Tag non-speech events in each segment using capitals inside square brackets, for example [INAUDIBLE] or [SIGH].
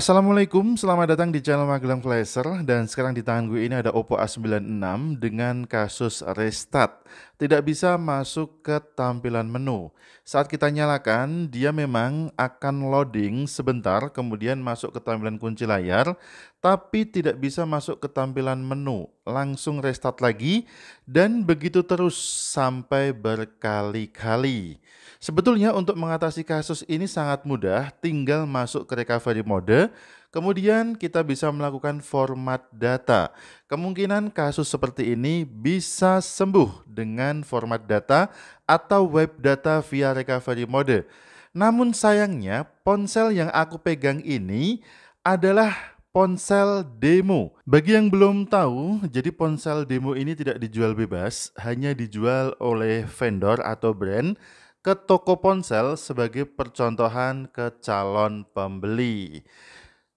Assalamualaikum, selamat datang di channel Magelang Flasher dan sekarang di tangan gue ini ada Oppo A96 dengan kasus restart tidak bisa masuk ke tampilan menu. Saat kita nyalakan, dia memang akan loading sebentar kemudian masuk ke tampilan kunci layar tapi tidak bisa masuk ke tampilan menu. Langsung restart lagi dan begitu terus sampai berkali-kali. Sebetulnya untuk mengatasi kasus ini sangat mudah, tinggal masuk ke recovery mode, kemudian kita bisa melakukan format data. Kemungkinan kasus seperti ini bisa sembuh dengan format data atau web data via recovery mode. Namun sayangnya, ponsel yang aku pegang ini adalah ponsel demo. Bagi yang belum tahu, jadi ponsel demo ini tidak dijual bebas, hanya dijual oleh vendor atau brand ke toko ponsel sebagai percontohan ke calon pembeli.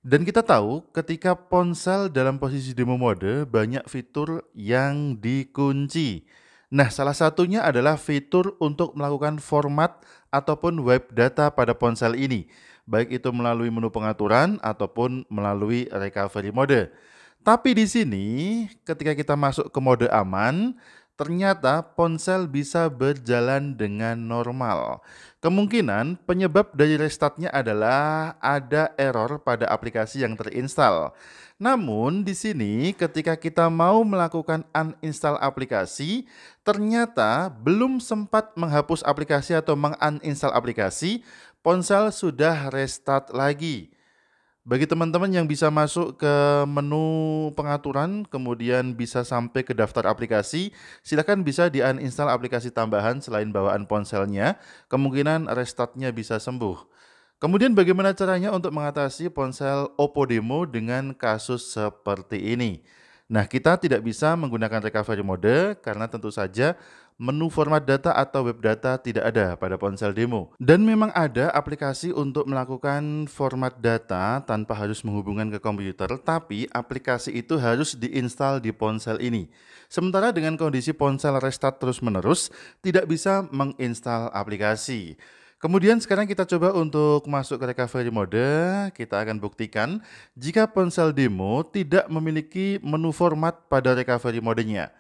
Dan kita tahu ketika ponsel dalam posisi demo mode banyak fitur yang dikunci. Nah, salah satunya adalah fitur untuk melakukan format ataupun web data pada ponsel ini, baik itu melalui menu pengaturan ataupun melalui recovery mode. Tapi di sini ketika kita masuk ke mode aman, ternyata ponsel bisa berjalan dengan normal. Kemungkinan penyebab dari restartnya adalah ada error pada aplikasi yang terinstall. Namun di sini ketika kita mau melakukan uninstall aplikasi, ternyata belum sempat menghapus aplikasi atau menguninstall aplikasi, ponsel sudah restart lagi. Bagi teman-teman yang bisa masuk ke menu pengaturan, kemudian bisa sampai ke daftar aplikasi, silakan bisa di uninstall aplikasi tambahan selain bawaan ponselnya. Kemungkinan restartnya bisa sembuh. Kemudian bagaimana caranya untuk mengatasi ponsel Oppo Demo dengan kasus seperti ini? Nah, kita tidak bisa menggunakan recovery mode karena tentu saja menu format data atau web data tidak ada pada ponsel demo. Dan memang ada aplikasi untuk melakukan format data tanpa harus menghubungkan ke komputer, tapi aplikasi itu harus diinstal di ponsel ini. Sementara dengan kondisi ponsel restart terus-menerus, tidak bisa menginstal aplikasi. Kemudian sekarang kita coba untuk masuk ke recovery mode, kita akan buktikan jika ponsel demo tidak memiliki menu format pada recovery modenya.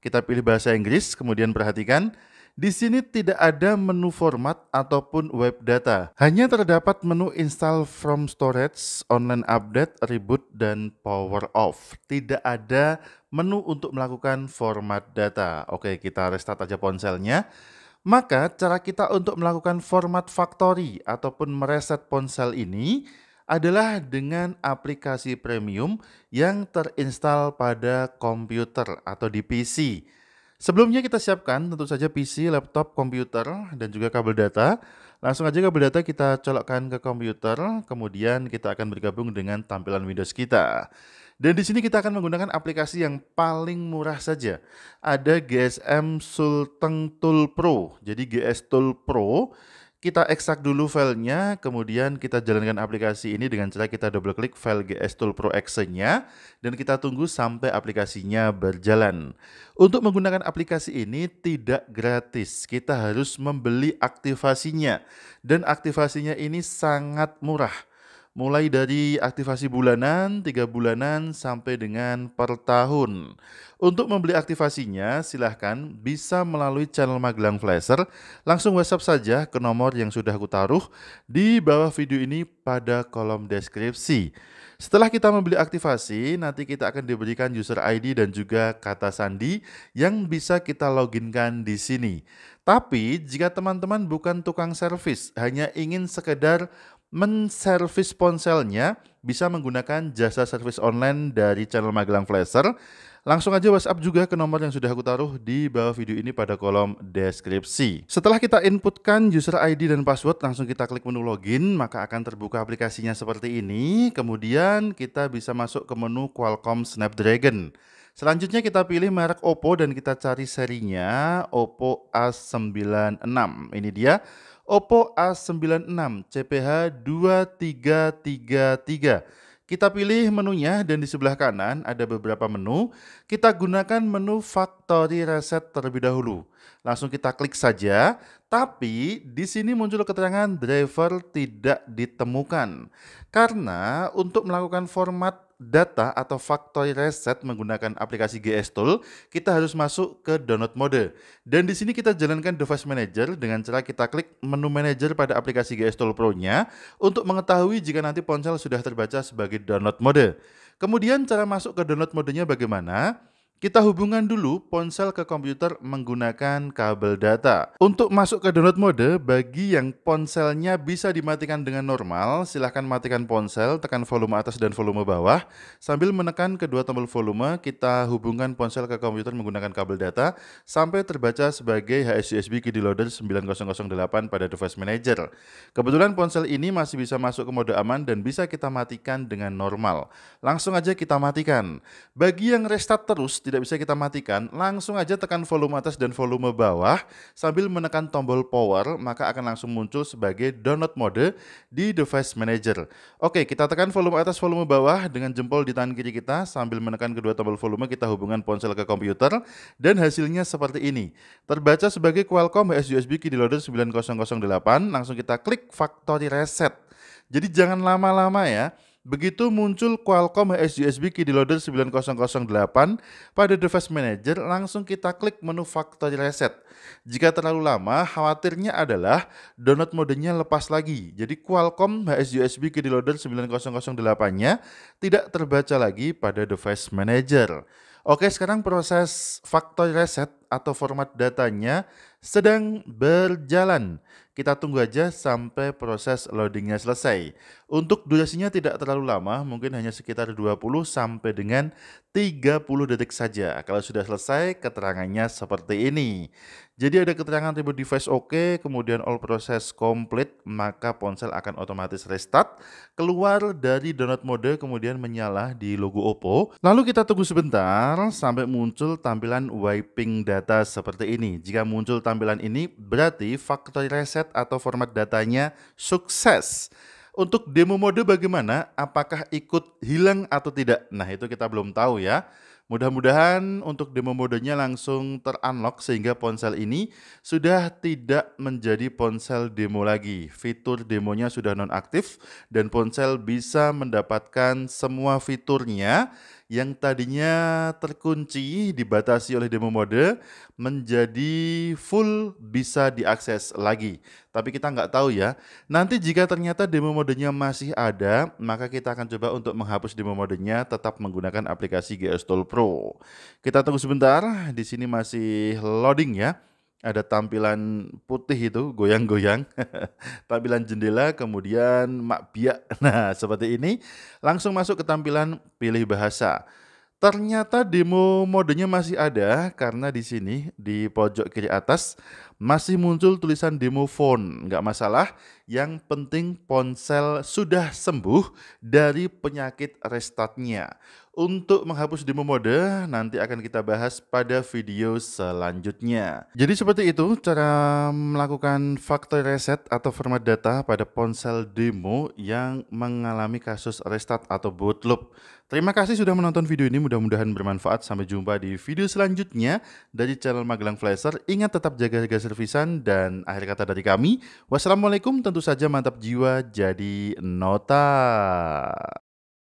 Kita pilih bahasa Inggris, kemudian perhatikan. Di sini tidak ada menu format ataupun web data. Hanya terdapat menu install from storage, online update, reboot, dan power off. Tidak ada menu untuk melakukan format data. Oke, kita restart aja ponselnya. Maka cara kita untuk melakukan format factory ataupun mereset ponsel ini adalah dengan aplikasi premium yang terinstal pada komputer atau di PC. Sebelumnya kita siapkan tentu saja PC, laptop, komputer, dan juga kabel data. Langsung aja kabel data kita colokkan ke komputer, kemudian kita akan bergabung dengan tampilan Windows kita. Dan di sini kita akan menggunakan aplikasi yang paling murah saja. Ada GSM Sulteng Tool Pro. Jadi GS Tool Pro kita ekstrak dulu filenya, kemudian kita jalankan aplikasi ini dengan cara kita double klik file GS Tool Pro Action-nya, dan kita tunggu sampai aplikasinya berjalan. Untuk menggunakan aplikasi ini tidak gratis, kita harus membeli aktivasinya, dan aktivasinya ini sangat murah mulai dari aktivasi bulanan, tiga bulanan, sampai dengan per tahun. Untuk membeli aktivasinya, silahkan bisa melalui channel Magelang Flasher. Langsung WhatsApp saja ke nomor yang sudah aku taruh di bawah video ini pada kolom deskripsi. Setelah kita membeli aktivasi, nanti kita akan diberikan user ID dan juga kata sandi yang bisa kita loginkan di sini. Tapi jika teman-teman bukan tukang servis, hanya ingin sekedar menservis ponselnya bisa menggunakan jasa servis online dari channel Magelang Flasher. Langsung aja WhatsApp juga ke nomor yang sudah aku taruh di bawah video ini pada kolom deskripsi. Setelah kita inputkan user ID dan password, langsung kita klik menu login, maka akan terbuka aplikasinya seperti ini. Kemudian kita bisa masuk ke menu Qualcomm Snapdragon. Selanjutnya kita pilih merek Oppo dan kita cari serinya Oppo A96. Ini dia Oppo A96 CPH 2333. Kita pilih menunya dan di sebelah kanan ada beberapa menu. Kita gunakan menu factory reset terlebih dahulu. Langsung kita klik saja, tapi di sini muncul keterangan driver tidak ditemukan. Karena untuk melakukan format data atau factory reset menggunakan aplikasi GS Tool, kita harus masuk ke download mode. Dan di sini kita jalankan device manager dengan cara kita klik menu manager pada aplikasi GS Tool Pro-nya untuk mengetahui jika nanti ponsel sudah terbaca sebagai download mode. Kemudian cara masuk ke download modenya bagaimana? Kita hubungkan dulu ponsel ke komputer menggunakan kabel data. Untuk masuk ke download mode, bagi yang ponselnya bisa dimatikan dengan normal, silahkan matikan ponsel, tekan volume atas dan volume bawah. Sambil menekan kedua tombol volume, kita hubungkan ponsel ke komputer menggunakan kabel data, sampai terbaca sebagai HSUSB KD Loader 9008 pada device manager. Kebetulan ponsel ini masih bisa masuk ke mode aman dan bisa kita matikan dengan normal. Langsung aja kita matikan. Bagi yang restart terus, tidak bisa kita matikan, langsung aja tekan volume atas dan volume bawah sambil menekan tombol power, maka akan langsung muncul sebagai download mode di device manager. Oke, kita tekan volume atas volume bawah dengan jempol di tangan kiri kita sambil menekan kedua tombol volume kita hubungan ponsel ke komputer dan hasilnya seperti ini. Terbaca sebagai Qualcomm HSUSB Key Loader 9008, langsung kita klik factory reset. Jadi jangan lama-lama ya. Begitu muncul Qualcomm HSUSB Key Loader 9008 pada device manager, langsung kita klik menu factory reset. Jika terlalu lama, khawatirnya adalah download modenya lepas lagi. Jadi Qualcomm HSUSB Key Loader 9008-nya tidak terbaca lagi pada device manager. Oke, sekarang proses factory reset atau format datanya sedang berjalan. Kita tunggu aja sampai proses loadingnya selesai. Untuk durasinya tidak terlalu lama, mungkin hanya sekitar 20 sampai dengan 30 detik saja. Kalau sudah selesai, keterangannya seperti ini. Jadi ada keterangan reboot device oke, okay, kemudian all process complete, maka ponsel akan otomatis restart, keluar dari download mode, kemudian menyala di logo Oppo. Lalu kita tunggu sebentar sampai muncul tampilan wiping data seperti ini. Jika muncul tampilan ini berarti factory reset atau format datanya sukses. Untuk demo mode bagaimana? Apakah ikut hilang atau tidak? Nah, itu kita belum tahu ya. Mudah-mudahan untuk demo modenya langsung terunlock sehingga ponsel ini sudah tidak menjadi ponsel demo lagi. Fitur demonya sudah nonaktif dan ponsel bisa mendapatkan semua fiturnya yang tadinya terkunci dibatasi oleh demo mode menjadi full bisa diakses lagi. Tapi kita nggak tahu ya. Nanti jika ternyata demo modenya masih ada, maka kita akan coba untuk menghapus demo modenya tetap menggunakan aplikasi GS Tool Pro. Kita tunggu sebentar, di sini masih loading ya ada tampilan putih itu goyang-goyang, [LAUGHS] tampilan jendela, kemudian mak biak. [LAUGHS] Nah, seperti ini langsung masuk ke tampilan pilih bahasa. Ternyata demo modenya masih ada karena di sini di pojok kiri atas masih muncul tulisan demo phone. Nggak masalah, yang penting ponsel sudah sembuh dari penyakit restartnya. Untuk menghapus demo mode nanti akan kita bahas pada video selanjutnya. Jadi seperti itu cara melakukan factory reset atau format data pada ponsel demo yang mengalami kasus restart atau boot loop. Terima kasih sudah menonton video ini, mudah-mudahan bermanfaat. Sampai jumpa di video selanjutnya dari channel Magelang Flasher. Ingat tetap jaga-jaga servisan dan akhir kata dari kami. Wassalamualaikum tentu tentu saja mantap jiwa jadi nota.